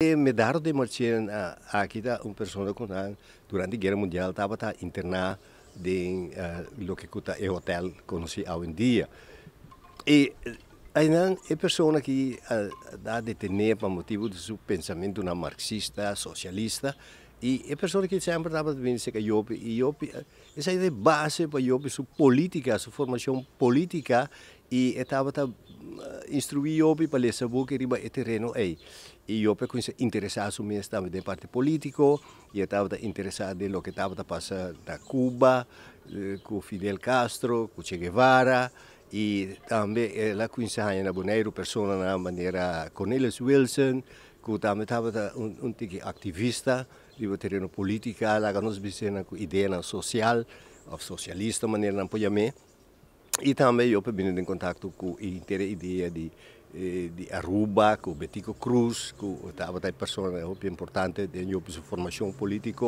Medaro de Marchen, aqui tá uma pessoa que durante a Guerra Mundial estava internada em eh, lo o que cuta é hotel conhecido hoje em dia. E eh, aí não é pessoa que eh, dá detenida por motivo de seu pensamento na marxista, socialista e é pessoa que sempre estava dizendo que Job e Job essa é de base para Job sua política, sua formação política e estava instruiu Iope para ele saber que riba o terreno é. E eu com se interessar o também de parte político, e estava interessado em lo que estava passando na Cuba, eh, com Fidel Castro, com Che Guevara, e também ela eh, conhece a Boneiro, pessoa na maneira Cornelius Wilson, que também estava um, tipo ativista, de terreno política, lá que nos vizinha com ideia social, ou socialista, maneira não apoiamento. E também eu pedindo em contato com a inteira ideia de de eh, Aruba, com Betico Cruz, com outra pessoa importante da minha formação política.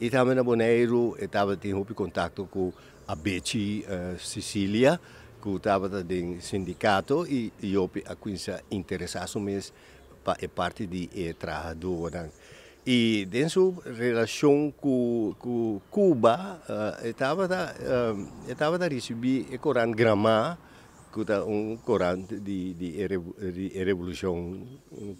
E também na Boneiro, estava em contato com a Beci uh, Sicília, que estava no sindicato e eu a quinta interessado mesmo para parte de trabalhador. E dentro relação com, com Cuba, uh, eh, estava da, uh, eh, estava da receber o eh, Corão Gramá, que um Corão de, de, de revolução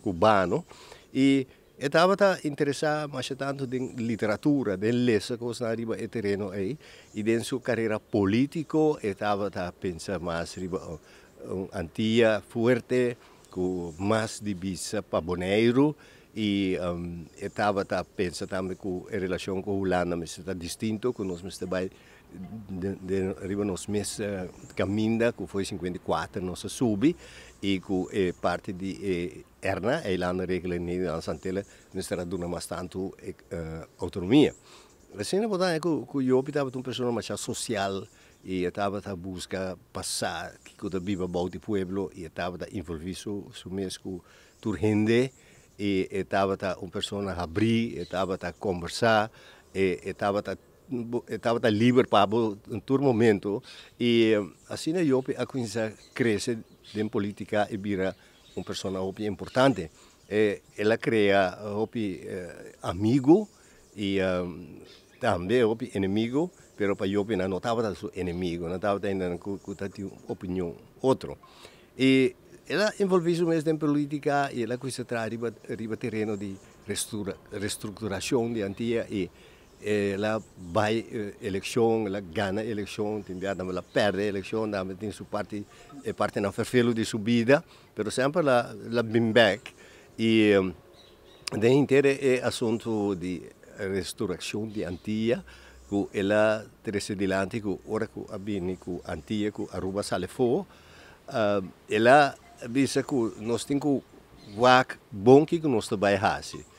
cubano, e estava tá interessado mais tanto em literatura, de ler coisas riba e terreno aí, e dentro carreira político, estava tá pensando mais riba um antia forte, com mais divisa para Boneiro, e ам, етавата пенса там ку е релацион ку улана ми се та дистинто ку нос ми се бай de, de arriva nos mes uh, eh, camminda cu foi 54 nos subi e cu e parte di e, erna e l'anno regola ni la santele ne sarà d'una ma tanto e, eh, autonomia la sera vota e cu cu io pitava un persona ma c'ha social e etava ta busca passare che cosa biva bauti pueblo e etava ta involvi su su mescu turhende e estava tá uma pessoa a abrir, estava a conversar, estava a estava tá livre para em todo momento e assim eu é, a coisa cresce em política e vira uma pessoa importante ela cria eh, amigo e um, eh, também inimigo pero para eu não estava seu inimigo não estava tendo opinião outro e Ela envolveu-se mesmo in politica e ela quis trazer riba, riba terreno di restrua, di Antia antiga e ela vai eh, eleição, ela ganha eleição, ela perde eleição, ela tem sua parte, parte no perfil de sua vida, mas sempre ela, ela bem back. E ehm, de inteiro é assunto di restauração di Antia que ela trece dilante, que ora que abine, que antiga, que Aruba sale fuoco, ela ehm, bisa ku nos tinku wak bom ki ku nos tabai hasi.